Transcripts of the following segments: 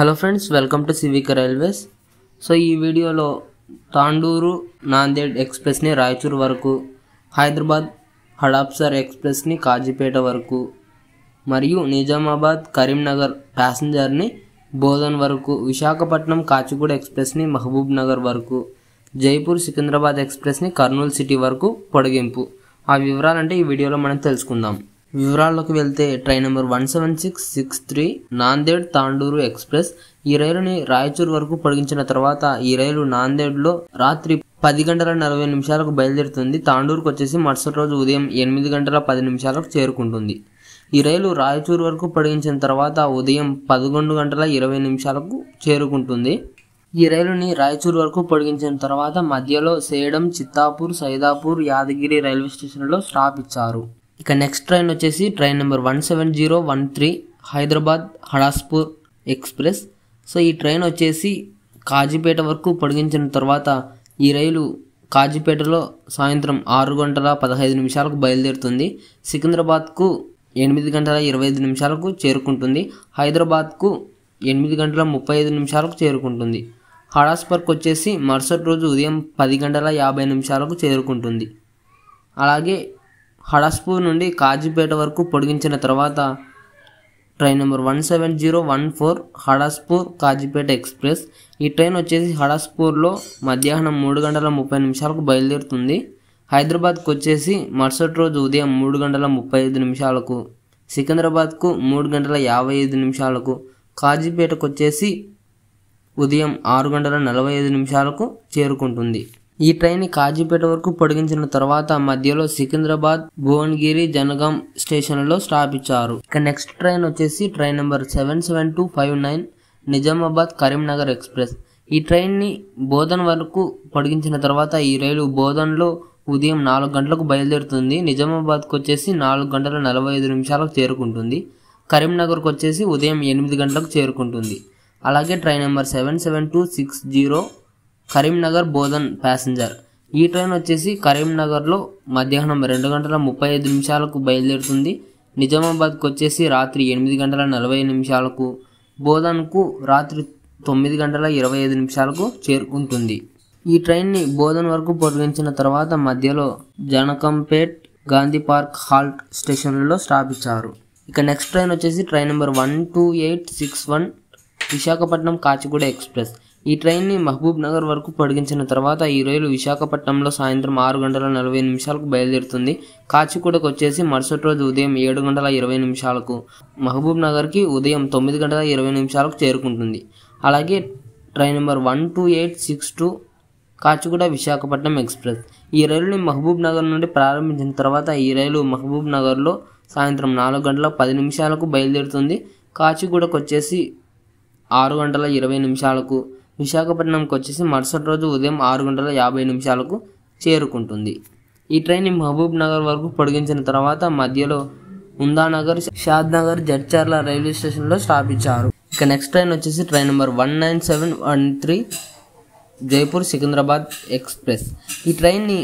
hello friends welcome to సివిక railways so ఈ వీడియోలో తాండూరు నాందేడ్ ఎక్స్ప్రెస్ని రాయచూర్ వరకు హైదరాబాద్ హడాప్సర్ ఎక్స్ప్రెస్ని కాజీపేట వరకు మరియు నిజామాబాద్ కరీంనగర్ ప్యాసింజర్ని బోధన్ వరకు విశాఖపట్నం కాచిగూడ ఎక్స్ప్రెస్ని మహబూబ్ నగర్ వరకు జైపూర్ సికింద్రాబాద్ ఎక్స్ప్రెస్ని కర్నూలు సిటీ వరకు పొడిగింపు ఆ వివరాలంటే ఈ వీడియోలో మనం తెలుసుకుందాం వివరాల్లోకి వెళ్తే train number one seven six six three Nanded Tandur express ఈ రైలుని రాయచూర్ వరకు పొడిగించిన తర్వాత ఈ రైలు నాందేడ్లో రాత్రి పది గంటల నలభై నిమిషాలకు బయలుదేరుతుంది తాండూరుకు వచ్చేసి మరుసటి రోజు ఉదయం ఎనిమిది గంటల పది నిమిషాలకు చేరుకుంటుంది ఈ రైలు రాయచూరు వరకు పొడిగించిన తర్వాత ఉదయం పదకొండు గంటల ఇరవై నిమిషాలకు చేరుకుంటుంది ఈ రైలుని రాయచూర్ వరకు పొడిగించిన తర్వాత మధ్యలో సేడం చిత్తాపూర్ సైదాపూర్ యాదగిరి రైల్వే స్టేషన్లో స్టాప్ ఇచ్చారు ఇక నెక్స్ట్ ట్రైన్ వచ్చేసి train number one seven zero one three Hyderabad Hadapsar express so ఈ ట్రైన్ వచ్చేసి కాజీపేట వరకు పొడిగించిన తర్వాత ఈ రైలు కాజీపేటలో సాయంత్రం ఆరు గంటల పదహైదు నిమిషాలకు బయలుదేరుతుంది సికింద్రాబాద్కు ఎనిమిది గంటల ఇరవై ఐదు నిమిషాలకు చేరుకుంటుంది హైదరాబాద్కు ఎనిమిది గంటల ముప్పై ఐదు నిమిషాలకు చేరుకుంటుంది హడాస్పర్క్ వచ్చేసి మరుసటి రోజు ఉదయం పది గంటల యాభై నిమిషాలకు చేరుకుంటుంది అలాగే హడాస్పూర్ నుండి కాజీపేట వరకు పొడిగించిన తర్వాత train number one seven zero one four Hadapsar Kazipet express ఈ ట్రైన్ వచ్చేసి హడాస్పూర్లో మధ్యాహ్నం మూడు గంటల ముప్పై నిమిషాలకు బయలుదేరుతుంది హైదరాబాద్కు వచ్చేసి మరుసటి రోజు ఉదయం మూడు గంటల ముప్పై ఐదు నిమిషాలకు సికింద్రాబాద్కు మూడు గంటల యాభై ఐదు నిమిషాలకు కాజీపేటకు వచ్చేసి ఉదయం ఆరు గంటల నలభై ఐదు నిమిషాలకు చేరుకుంటుంది ఈ ట్రైన్ కాజీపేట వరకు పొడిగించిన తర్వాత మధ్యలో సికింద్రాబాద్ భువనగిరి జనగాం లో స్టాప్ ఇచ్చారు ఇక నెక్స్ట్ ట్రైన్ వచ్చేసి train number seven seven two five nine Nizamabad Karimnagar express ఈ ట్రైన్ని బోధన్ వరకు పొడిగించిన తర్వాత ఈ రైలు లో ఉదయం నాలుగు గంటలకు బయలుదేరుతుంది నిజామాబాద్కు వచ్చేసి నాలుగు గంటల నలభై ఐదు నిమిషాలకు చేరుకుంటుంది కరీంనగర్కు వచ్చేసి ఉదయం ఎనిమిది గంటలకు చేరుకుంటుంది అలాగే train number seven seven two six zero Karimnagar Bodhan passenger ఈ ట్రైన్ వచ్చేసి కరీంనగర్లో మధ్యాహ్నం రెండు గంటల ముప్పై ఐదు నిమిషాలకు బయలుదేరుతుంది నిజామాబాద్కు వచ్చేసి రాత్రి ఎనిమిది గంటల నలభై నిమిషాలకు బోధన్కు రాత్రి తొమ్మిది గంటల ఇరవై ఐదు నిమిషాలకు చేరుకుంటుంది ఈ ట్రైన్ని బోధన్ వరకు పొడిగించిన తర్వాత మధ్యలో జనకంపేట్ గాంధీ పార్క్ హాల్ట్ స్టేషన్లలో స్టాప్ ఇచ్చారు ఇక నెక్స్ట్ ట్రైన్ వచ్చేసి train number one two eight six one Visakhapatnam Kacheguda express ఈ ట్రైన్ని మహబూబ్ నగర్ వరకు పొడిగించిన తర్వాత ఈ రైలు విశాఖపట్నంలో సాయంత్రం ఆరు గంటల నలభై నిమిషాలకు బయలుదేరుతుంది కాచిగూడకు వచ్చేసి మరుసటి రోజు ఉదయం ఏడు గంటల ఇరవై నిమిషాలకు మహబూబ్ నగర్కి ఉదయం తొమ్మిది గంటల ఇరవై నిమిషాలకు చేరుకుంటుంది అలాగే train number one two eight six two Kacheguda Visakhapatnam express ఈ రైలుని మహబూబ్ నగర్ నుండి ప్రారంభించిన తర్వాత ఈ రైలు మహబూబ్ నగర్లో సాయంత్రం నాలుగు గంటల పది నిమిషాలకు బయలుదేరుతుంది కాచిగూడకు వచ్చేసి ఆరు గంటల ఇరవై నిమిషాలకు విశాఖపట్నంకి వచ్చేసి మరుసటి రోజు ఉదయం ఆరు గంటల యాభై నిమిషాలకు చేరుకుంటుంది ఈ ట్రైన్ మహబూబ్ నగర్ వరకు పొడిగించిన తర్వాత మధ్యలో ఉందానగర్ షాద్ నగర్ జడ్చర్ల రైల్వే స్టేషన్లో స్థాపించారు ఇక నెక్స్ట్ ట్రైన్ వచ్చేసి train number one nine seven one three Jaipur Secunderabad express ఈ ట్రైన్ని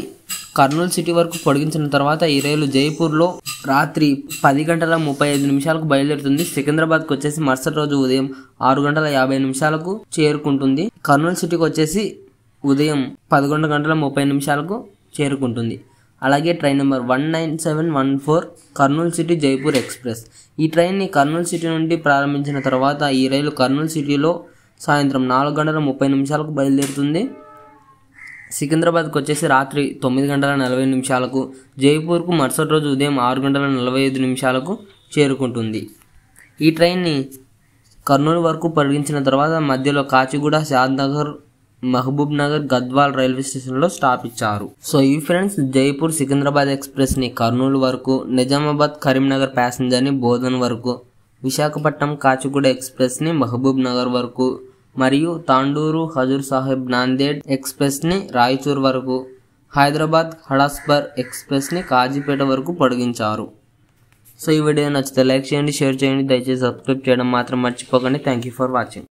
కర్నూలు సిటీ వరకు పొడిగించిన తర్వాత ఈ రైలు జైపూర్లో రాత్రి పది గంటల ముప్పై ఐదు నిమిషాలకు బయలుదేరుతుంది సికింద్రాబాద్కి వచ్చేసి మరుసటి రోజు ఉదయం ఆరు గంటల యాభై నిమిషాలకు చేరుకుంటుంది కర్నూలు సిటీకి వచ్చేసి ఉదయం పదకొండు గంటల ముప్పై నిమిషాలకు చేరుకుంటుంది అలాగే train number one nine seven one four Kurnool city Jaipur express ఈ ట్రైన్ని కర్నూలు సిటీ నుండి ప్రారంభించిన తర్వాత ఈ రైలు కర్నూలు సిటీలో సాయంత్రం నాలుగు గంటల ముప్పై నిమిషాలకు బయలుదేరుతుంది సికింద్రాబాద్కు వచ్చేసి రాత్రి తొమ్మిది గంటల నలభై నిమిషాలకు జైపూర్కు మరుసటి రోజు ఉదయం ఆరు గంటల నలభై ఐదు నిమిషాలకు చేరుకుంటుంది ఈ ట్రైన్ని కర్నూలు వరకు పరిగించిన తర్వాత మధ్యలో కాచిగూడ షాద్నగర్ మహబూబ్ నగర్ గద్వాల్ రైల్వే స్టేషన్లో స్టాప్ ఇచ్చారు సో ఈ ఫ్రెండ్స్ జైపూర్ సికింద్రాబాద్ ఎక్స్ప్రెస్ని కర్నూలు వరకు నిజామాబాద్ కరీంనగర్ ప్యాసింజర్ని బోధన్ వరకు విశాఖపట్నం కాచిగూడ ఎక్స్ప్రెస్ని మహబూబ్ నగర్ వరకు మరియు తాండూరు హజూర్ సాహెబ్ నాందేడ్ ఎక్స్ప్రెస్ని రాయచూర్ వరకు హైదరాబాద్ హడాస్బర్ ఎక్స్ప్రెస్ని కాజీపేట వరకు పొడిగించారు సో ఈ వీడియో నచ్చితే లైక్ చేయండి షేర్ చేయండి దయచేసి సబ్స్క్రైబ్ చేయడం మాత్రం మర్చిపోకండి థ్యాంక్ యూ ఫర్ వాచింగ్